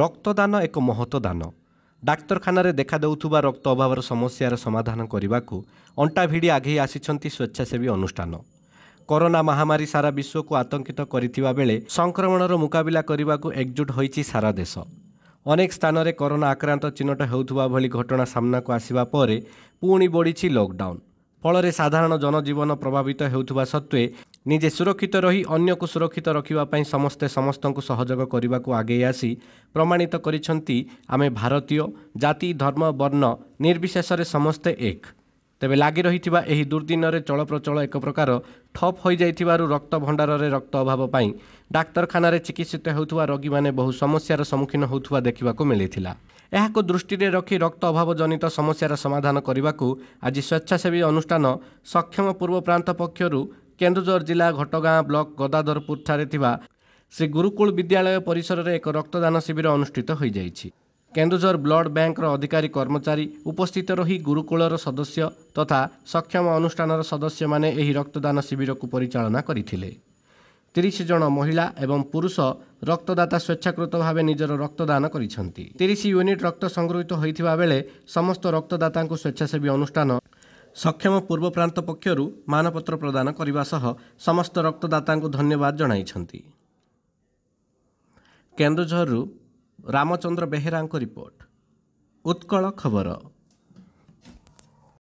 ରକ୍ତଦାନ ଏକ ମହତ ଦାନ ଡାକ୍ତରଖାନାରେ ଦେଖାଦେଉଥିବା ରକ୍ତ ଅଭାବର ସମସ୍ୟାର ସମାଧାନ କରିବାକୁ ଅଣ୍ଟା ଭିଡ଼ି ଆଗେଇ ଆସିଛନ୍ତି ସ୍ୱେଚ୍ଛାସେବୀ ଅନୁଷ୍ଠାନ କରୋନା ମହାମାରୀ ସାରା ବିଶ୍ୱକୁ ଆତଙ୍କିତ କରିଥିବା ବେଳେ ସଂକ୍ରମଣର ମୁକାବିଲା କରିବାକୁ ଏକଜୁଟ ହୋଇଛି ସାରା ଦେଶ ଅନେକ ସ୍ଥାନରେ କରୋନା ଆକ୍ରାନ୍ତ ଚିହ୍ନଟ ହେଉଥିବା ଭଳି ଘଟଣା ସାମ୍ନାକୁ ଆସିବା ପରେ ପୁଣି ବଢ଼ିଛି ଲକ୍ଡାଉନ୍ ଫଳରେ ସାଧାରଣ ଜନଜୀବନ ପ୍ରଭାବିତ ହେଉଥିବା ସତ୍ତ୍ୱେ ନିଜେ ସୁରକ୍ଷିତ ରହି ଅନ୍ୟକୁ ସୁରକ୍ଷିତ ରଖିବା ପାଇଁ ସମସ୍ତେ ସମସ୍ତଙ୍କୁ ସହଯୋଗ କରିବାକୁ ଆଗେଇ ଆସି ପ୍ରମାଣିତ କରିଛନ୍ତି ଆମେ ଭାରତୀୟ ଜାତି ଧର୍ମ ବର୍ଣ୍ଣ ନିର୍ବିଶେଷରେ ସମସ୍ତେ ଏକ ତେବେ ଲାଗି ରହିଥିବା ଏହି ଦୁର୍ଦିନରେ ଚଳପ୍ରଚଳ ଏକ ପ୍ରକାର ଠପ୍ ହୋଇଯାଇଥିବାରୁ ରକ୍ତ ଭଣ୍ଡାରରେ ରକ୍ତ ଅଭାବ ପାଇଁ ଡାକ୍ତରଖାନାରେ ଚିକିତ୍ସିତ ହେଉଥିବା ରୋଗୀମାନେ ବହୁ ସମସ୍ୟାର ସମ୍ମୁଖୀନ ହେଉଥିବା ଦେଖିବାକୁ ମିଳିଥିଲା ଏହାକୁ ଦୃଷ୍ଟିରେ ରଖି ରକ୍ତ ଅଭାବ ଜନିତ ସମସ୍ୟାର ସମାଧାନ କରିବାକୁ ଆଜି ସ୍ୱେଚ୍ଛାସେବୀ ଅନୁଷ୍ଠାନ ସକ୍ଷମ ପୂର୍ବ ପ୍ରାନ୍ତ ପକ୍ଷରୁ କେନ୍ଦୁଝର ଜିଲ୍ଲା ଘଟଗାଁ ବ୍ଲକ ଗଦାଧରପୁରଠାରେ ଥିବା ଶ୍ରୀ ଗୁରୁକୁଳ ବିଦ୍ୟାଳୟ ପରିସରରେ ଏକ ରକ୍ତଦାନ ଶିବିର ଅନୁଷ୍ଠିତ ହୋଇଯାଇଛି କେନ୍ଦୁଝର ବ୍ଲଡ୍ ବ୍ୟାଙ୍କର ଅଧିକାରୀ କର୍ମଚାରୀ ଉପସ୍ଥିତ ରହି ଗୁରୁକୁଳର ସଦସ୍ୟ ତଥା ସକ୍ଷମ ଅନୁଷ୍ଠାନର ସଦସ୍ୟମାନେ ଏହି ରକ୍ତଦାନ ଶିବିରକୁ ପରିଚାଳନା କରିଥିଲେ ତିରିଶ ଜଣ ମହିଳା ଏବଂ ପୁରୁଷ ରକ୍ତଦାତା ସ୍ୱେଚ୍ଛାକୃତ ଭାବେ ନିଜର ରକ୍ତଦାନ କରିଛନ୍ତି ତିରିଶ ୟୁନିଟ୍ ରକ୍ତ ସଂଗୃହୀତ ହୋଇଥିବା ବେଳେ ସମସ୍ତ ରକ୍ତଦାତାଙ୍କୁ ସ୍ୱେଚ୍ଛାସେବୀ ଅନୁଷ୍ଠାନ ସକ୍ଷମ ପୂର୍ବ ପ୍ରାନ୍ତ ପକ୍ଷରୁ ମାନପତ୍ର ପ୍ରଦାନ କରିବା ସହ ସମସ୍ତ ରକ୍ତଦାତାଙ୍କୁ ଧନ୍ୟବାଦ ଜଣାଇଛନ୍ତି କେନ୍ଦୁଝରରୁ ରାମଚନ୍ଦ୍ର ବେହେରାଙ୍କ ରିପୋର୍ଟ ଉତ୍କଳ ଖବର